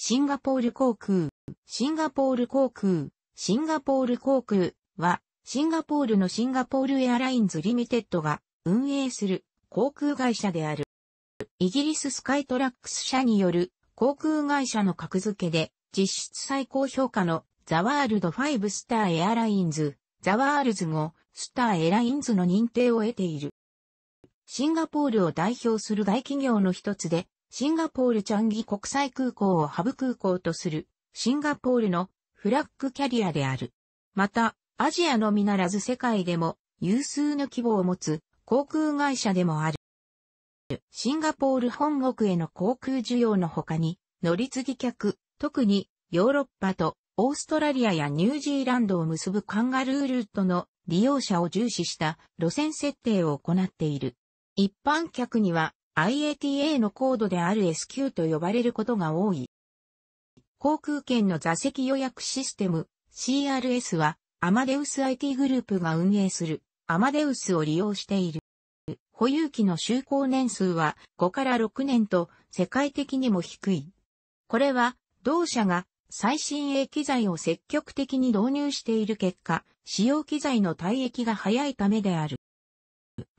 シンガポール航空、シンガポール航空、シンガポール航空は、シンガポールのシンガポールエアラインズリミテッドが運営する航空会社である。イギリススカイトラックス社による航空会社の格付けで実質最高評価のザワールド5スターエアラインズ、ザワールズ5スターエラインズの認定を得ている。シンガポールを代表する大企業の一つで、シンガポールチャンギ国際空港をハブ空港とする、シンガポールのフラッグキャリアである。また、アジアのみならず世界でも有数の規模を持つ航空会社でもある。シンガポール本国への航空需要の他に、乗り継ぎ客、特にヨーロッパとオーストラリアやニュージーランドを結ぶカンガルールートの利用者を重視した路線設定を行っている。一般客には IATA のコードでる s q と呼ばれることが多い。航空券の座席予約システム CRS はアマデウス IT グループが運営するアマデウスを利用している。保有期の就航年数は5から6年と世界的にも低い。これは同社が最新鋭機材を積極的に導入している結果、使用機材の退役が早いためである。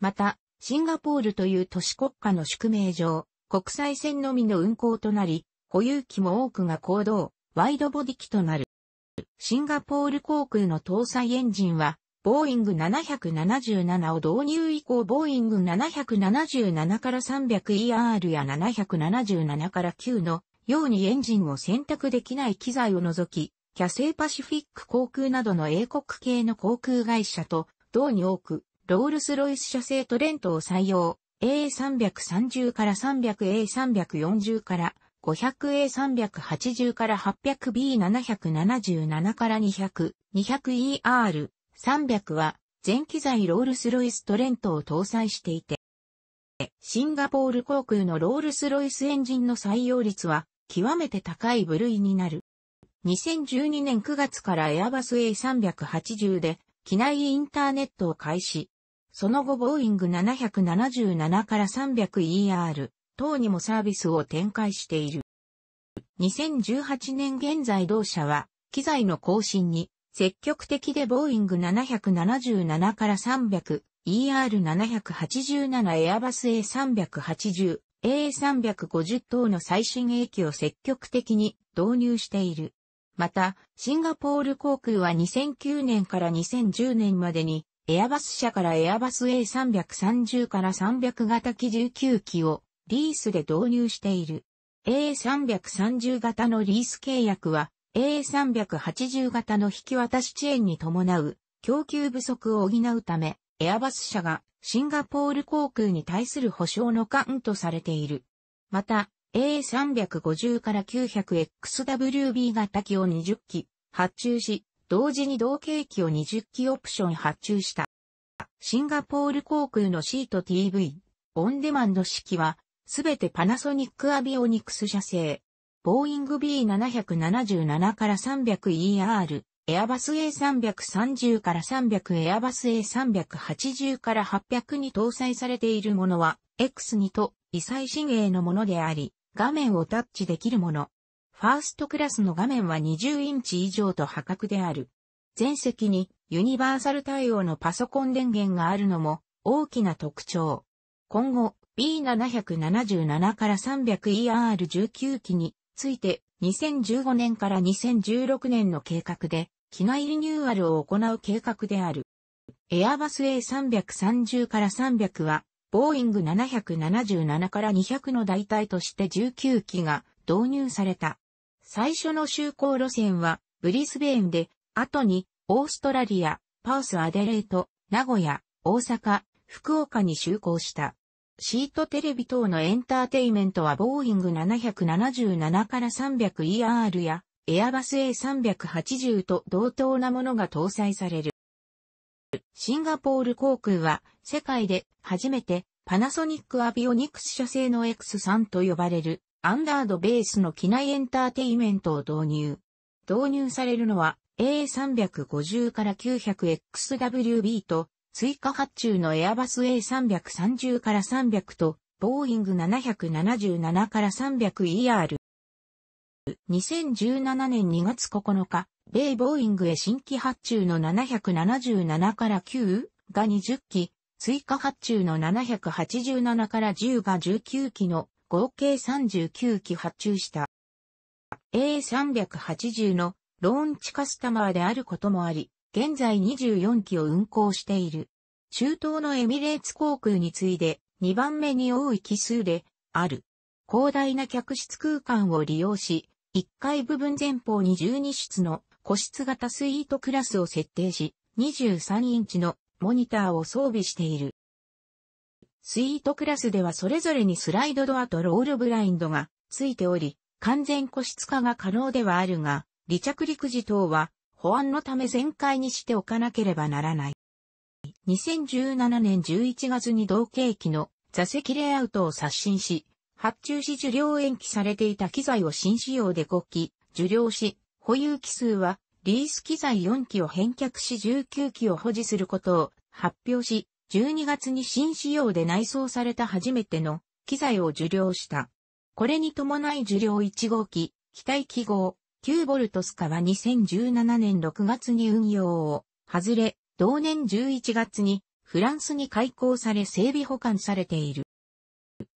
また、シンガポールという都市国家の宿命上、国際線のみの運航となり、保有機も多くが行動、ワイドボディ機となる。シンガポール航空の搭載エンジンは、ボーイング777を導入以降、ボーイング777から 300ER や777から9のようにエンジンを選択できない機材を除き、キャセイパシフィック航空などの英国系の航空会社と、同に多く、ロールスロイス社製トレントを採用、A330 から 300A340 から 500A380 から 800B777 から200、200ER、300は全機材ロールスロイストレントを搭載していて、シンガポール航空のロールスロイスエンジンの採用率は極めて高い部類になる。2012年9月からエアバス A380 で機内インターネットを開始。その後ボーイング777から 300ER 等にもサービスを展開している。2018年現在同社は、機材の更新に積極的でボーイング777から 300ER787 エアバス A380、A350 等の最新鋭機を積極的に導入している。また、シンガポール航空は2009年から2010年までにエアバス社からエアバス A330 から300型機19機をリースで導入している。A330 型のリース契約は A380 型の引き渡し遅延に伴う供給不足を補うため、エアバス社がシンガポール航空に対する保証の間とされている。また、A350 から 900XWB 型機を20機発注し、同時に同系機を20機オプション発注した。シンガポール航空のシート TV、オンデマンド式は、すべてパナソニックアビオニクス社製。ボーイング B777 から 300ER、エアバス A330 から300エアバス A380 から800に搭載されているものは、X2 と異彩新鋭のものであり、画面をタッチできるもの、ファーストクラスの画面は20インチ以上と破格である。全席にユニバーサル対応のパソコン電源があるのも大きな特徴。今後 B777 から 300ER19 機について2015年から2016年の計画で機内リニューアルを行う計画である。エアバス A330 から300はボーイング777から200の代替として19機が導入された。最初の就航路線はブリスベーンで、後にオーストラリア、パースアデレート、名古屋、大阪、福岡に就航した。シートテレビ等のエンターテイメントはボーイング777から 300ER やエアバス A380 と同等なものが搭載される。シンガポール航空は世界で初めてパナソニックアビオニクス社製の X3 と呼ばれるアンダードベースの機内エンターテイメントを導入。導入されるのは A350 から 900XWB と追加発注のエアバス A330 から300とボーイング777から 300ER。2017年2月9日、米ボーイングへ新規発注の777から9が20機、追加発注の787から10が19機の合計39機発注した。A380 のローンチカスタマーであることもあり、現在24機を運航している。中東のエミレーツ航空に次いで2番目に多い機数である。広大な客室空間を利用し、1階部分前方に12室の個室型スイートクラスを設定し、23インチのモニターを装備している。スイートクラスではそれぞれにスライドドアとロールブラインドがついており、完全個室化が可能ではあるが、離着陸時等は保安のため全開にしておかなければならない。2017年11月に同景機の座席レイアウトを刷新し、発注し受領延期されていた機材を新仕様で5機、受領し、保有機数はリース機材4機を返却し19機を保持することを発表し、12月に新仕様で内装された初めての機材を受領した。これに伴い受領1号機、機体記号、9ボルトスカは2017年6月に運用を外れ、同年11月にフランスに開港され整備保管されている。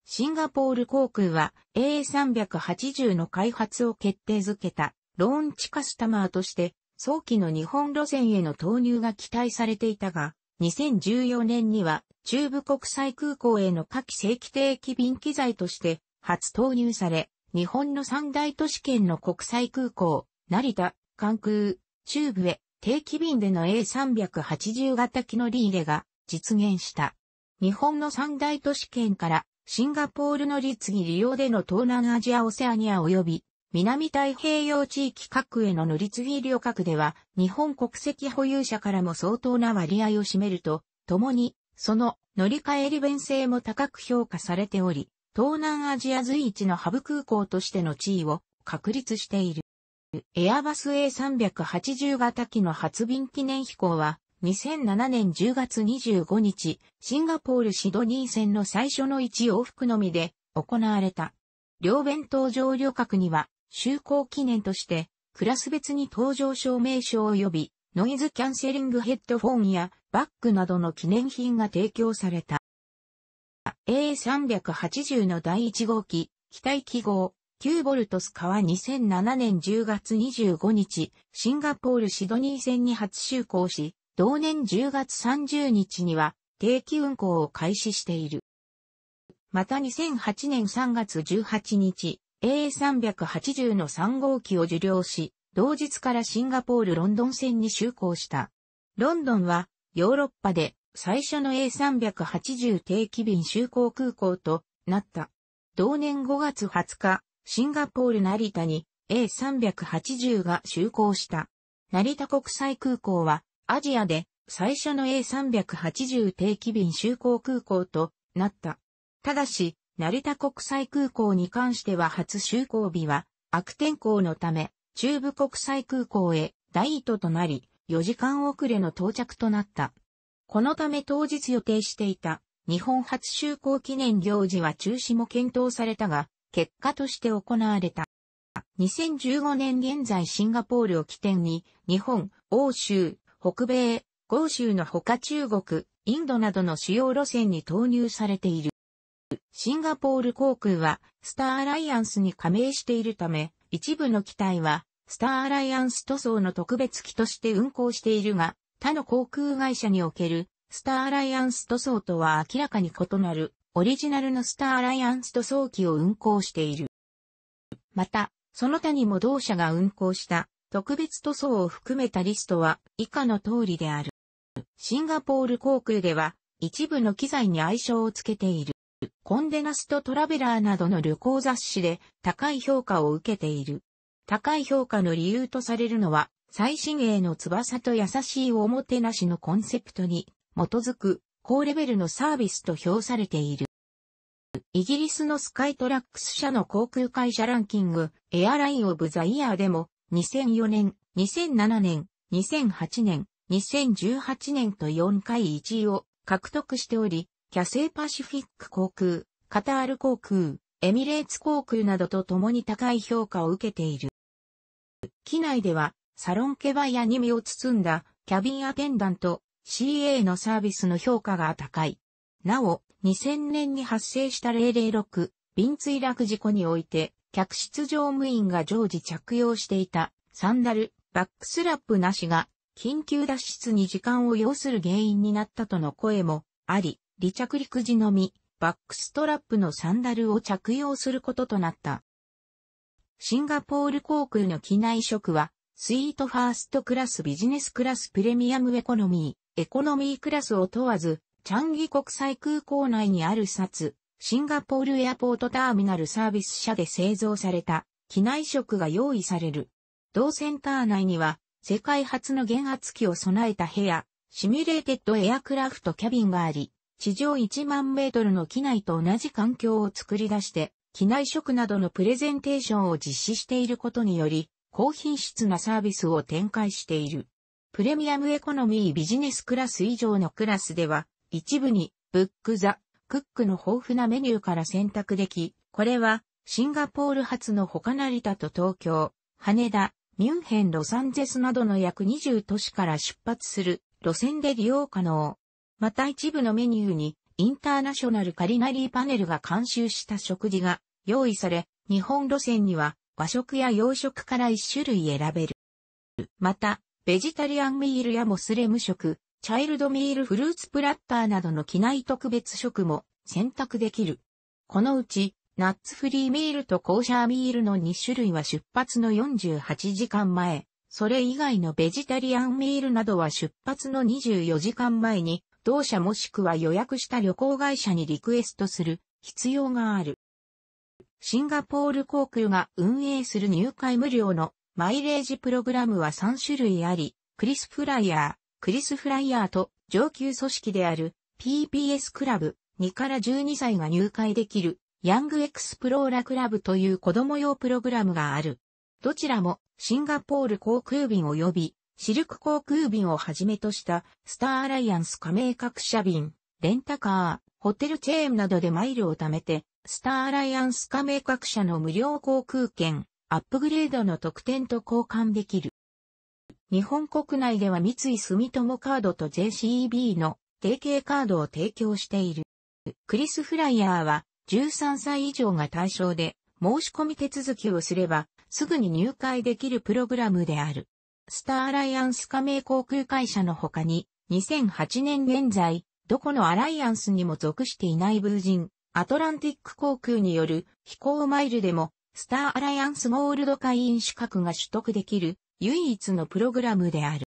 シンガポール航空は A380 の開発を決定づけたローンチカスタマーとして早期の日本路線への投入が期待されていたが、2014年には中部国際空港への下記正規定期便機材として初投入され、日本の三大都市圏の国際空港、成田、関空、中部へ定期便での A380 型機のリーレが実現した。日本の三大都市圏からシンガポールの利次利用での東南アジアオセアニア及び南太平洋地域各への乗り継ぎ旅客では、日本国籍保有者からも相当な割合を占めると、共に、その乗り換え利便性も高く評価されており、東南アジア随一のハブ空港としての地位を確立している。エアバス A380 型機の発便記念飛行は、2007年10月25日、シンガポールシドニー線の最初の1往復のみで行われた。両弁当乗旅客には就航記念として、クラス別に登場証明書及び、ノイズキャンセリングヘッドフォンやバッグなどの記念品が提供された。A380 の第1号機、機体記号、9ボルトスカは2007年10月25日、シンガポールシドニー線に初就航し、同年10月30日には定期運航を開始している。また2008年3月18日、a 3 8 0の3号機を受領し、同日からシンガポール・ロンドン線に就航した。ロンドンはヨーロッパで最初の A380 定期便就航空港となった。同年5月20日、シンガポール成田に A380 が就航した。成田国際空港はアジアで最初の A380 定期便就航空港となった。ただし、成田国際空港に関しては初就航日は悪天候のため、中部国際空港へ大意となり、4時間遅れの到着となった。このため当日予定していた日本初就航記念行事は中止も検討されたが、結果として行われた。2015年現在シンガポールを起点に、日本、欧州、北米、豪州のほか中国、インドなどの主要路線に投入されている。シンガポール航空は、スターアライアンスに加盟しているため、一部の機体は、スターアライアンス塗装の特別機として運航しているが、他の航空会社における、スターアライアンス塗装とは明らかに異なる、オリジナルのスターアライアンス塗装機を運航している。また、その他にも同社が運航した特別塗装を含めたリストは以下の通りである。シンガポール航空では一部の機材に愛称をつけている。コンデナストトラベラーなどの旅行雑誌で高い評価を受けている。高い評価の理由とされるのは、最新鋭の翼と優しいおもてなしのコンセプトに基づく高レベルのサービスと評されている。イギリスのスカイトラックス社の航空会社ランキング、エアラインオブザイヤーでも、2004年、2007年、2008年、2018年と4回1位を獲得しており、キャセイパシフィック航空、カタール航空、エミレーツ航空などと共に高い評価を受けている。機内では、サロンケバやニミを包んだキャビンアテンダント、CA のサービスの評価が高い。なお、2000年に発生した006、便墜落事故において、客室乗務員が常時着用していた、サンダル、バックスラップなしが、緊急脱出に時間を要する原因になったとの声もあり、離着陸時のみ、バックストラップのサンダルを着用することとなった。シンガポール航空の機内食は、スイートファーストクラスビジネスクラスプレミアムエコノミー、エコノミークラスを問わず、チャンギ国際空港内にある札、シンガポールエアポートターミナルサービス社で製造された機内食が用意される。同センター内には世界初の減圧機を備えた部屋、シミュレーテッドエアクラフトキャビンがあり、地上1万メートルの機内と同じ環境を作り出して、機内食などのプレゼンテーションを実施していることにより、高品質なサービスを展開している。プレミアムエコノミービジネスクラス以上のクラスでは、一部に、ブックザ、クックの豊富なメニューから選択でき、これは、シンガポール発の他成田と東京、羽田、ミュンヘン、ロサンゼスなどの約20都市から出発する路線で利用可能。また一部のメニューに、インターナショナルカリナリーパネルが監修した食事が用意され、日本路線には和食や洋食から1種類選べる。また、ベジタリアンミールやモスレム食、チャイルドミールフルーツプラッターなどの機内特別食も選択できる。このうち、ナッツフリーミールとコーシャーミールの2種類は出発の48時間前、それ以外のベジタリアンミールなどは出発の24時間前に同社もしくは予約した旅行会社にリクエストする必要がある。シンガポール航空が運営する入会無料のマイレージプログラムは3種類あり、クリス・フライヤー、クリス・フライヤーと上級組織である PPS クラブ2から12歳が入会できるヤングエクスプローラクラブという子供用プログラムがある。どちらもシンガポール航空便及びシルク航空便をはじめとしたスターアライアンス加盟各社便、レンタカー、ホテルチェーンなどでマイルを貯めて、スターアライアンス加盟各社の無料航空券、アップグレードの特典と交換できる。日本国内では三井住友カードと JCB の提携カードを提供している。クリスフライヤーは13歳以上が対象で申し込み手続きをすればすぐに入会できるプログラムである。スターアライアンス加盟航空会社の他に、2008年現在、どこのアライアンスにも属していないブージン、アトランティック航空による飛行マイルでも、スターアライアンスゴールド会員資格が取得できる唯一のプログラムである。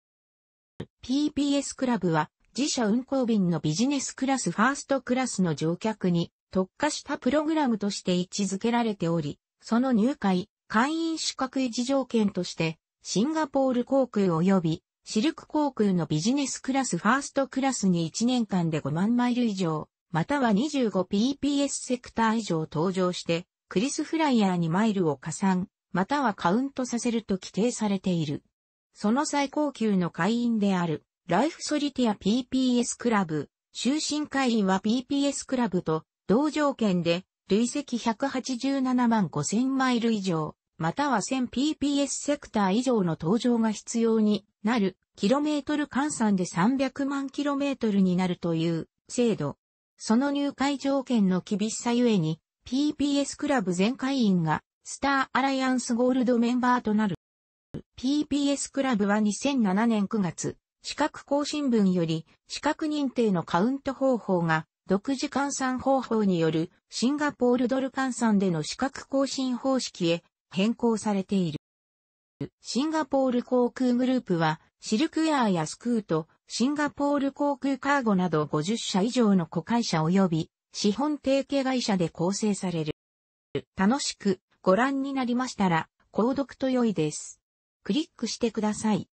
PPS クラブは自社運航便のビジネスクラスファーストクラスの乗客に特化したプログラムとして位置づけられており、その入会、会員資格維持条件としてシンガポール航空及びシルク航空のビジネスクラスファーストクラスに1年間で5万マイル以上、または 25pps セクター以上登場して、クリスフライヤーにマイルを加算、またはカウントさせると規定されている。その最高級の会員である、ライフソリティア PPS クラブ、終身会員は PPS クラブと同条件で累積187万5000マイル以上、または 1000pps セクター以上の登場が必要になる、キロメートル換算で300万キロメートルになるという制度。その入会条件の厳しさゆえに、PPS クラブ全会員がスターアライアンスゴールドメンバーとなる。PPS クラブは2007年9月、資格更新分より資格認定のカウント方法が独自換算方法によるシンガポールドル換算での資格更新方式へ変更されている。シンガポール航空グループは、シルクエアやスクート、シンガポール航空カーゴなど50社以上の子会社及び資本提携会社で構成される。楽しくご覧になりましたら、購読と良いです。クリックしてください。